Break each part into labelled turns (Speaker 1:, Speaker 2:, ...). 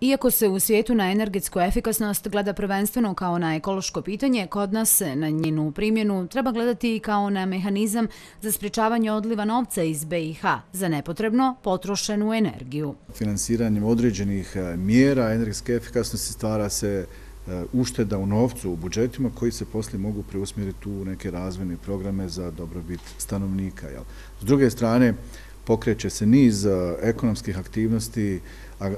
Speaker 1: Iako se u svijetu na energetsku efikasnost gleda prvenstveno kao na ekološko pitanje, kod nas na njenu primjenu treba gledati i kao na mehanizam za spričavanje odliva novca iz BiH za nepotrebno potrošenu energiju.
Speaker 2: Finansiranjem određenih e, mjera energetske efikasnosti stvara se e, ušteda u novcu u budžetima koji se poslije mogu preusmjeriti u neke razvojne programe za dobrobit stanovnika. S druge strane, pokreće se niz e, ekonomskih aktivnosti,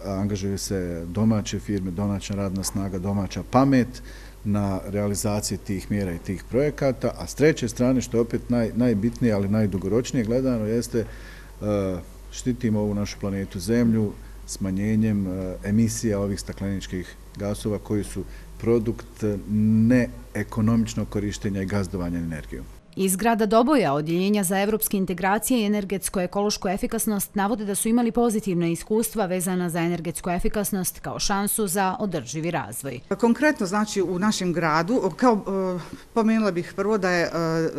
Speaker 2: angažuju se domaće firme, domaća radna snaga, domaća pamet na realizaciji tih mjera i tih projekata, a s treće strane, što je opet najbitnije, ali najdugoročnije gledano, jeste e, štitimo ovu našu planetu Zemlju smanjenjem e, emisija ovih stakleničkih gasova koji su produkt neekonomičnog korištenja i gazdovanja energijom.
Speaker 1: Iz grada Doboja, Odjeljenja za evropske integracije i energetsko-ekološku efikasnost navode da su imali pozitivne iskustva vezana za energetsku efikasnost kao šansu za održivi razvoj.
Speaker 3: Konkretno znači u našem gradu, kao e, pomenula bih prvo da je e,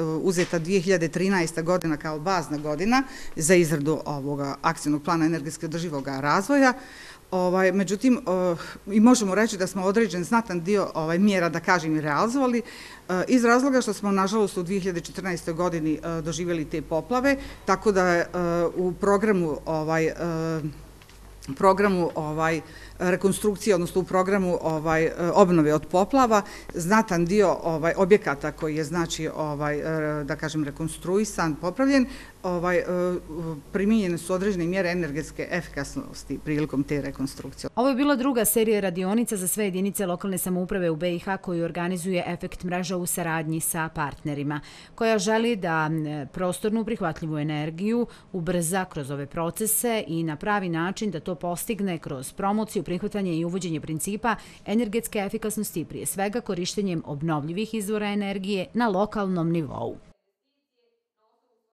Speaker 3: uzeta 2013. godina kao bazna godina za izradu ovoga akcijnog plana energetske održivog razvoja, Ovaj, međutim, eh, i možemo reći da smo određen znatan dio ovaj, mjera, da kažem, realizovali, eh, iz razloga što smo, nažalost, u 2014. godini eh, doživjeli te poplave, tako da u programu ovaj, programu ovaj rekonstrukcije, odnosno u programu ovaj obnove od poplava, znatan dio ovaj objekata koji je znači ovaj e, da kažem rekonstruisan, popravljen, ovaj e, primijenjene su određene mjere energetske efikasnosti prilikom te rekonstrukcije.
Speaker 1: Ovo je bila druga serija radionica za sve jedinice lokalne samouprave u BiH koju organizuje Efekt mreža u saradnji sa partnerima, koja želi da e, prostornu prihvatljivu energiju ubrza kroz ove procese i na pravi način da to postigne kroz promociju, prihvatanje i uvođenje principa energetske efikasnosti, prije svega korištenjem obnovljivih izvora energije na lokalnom nivou.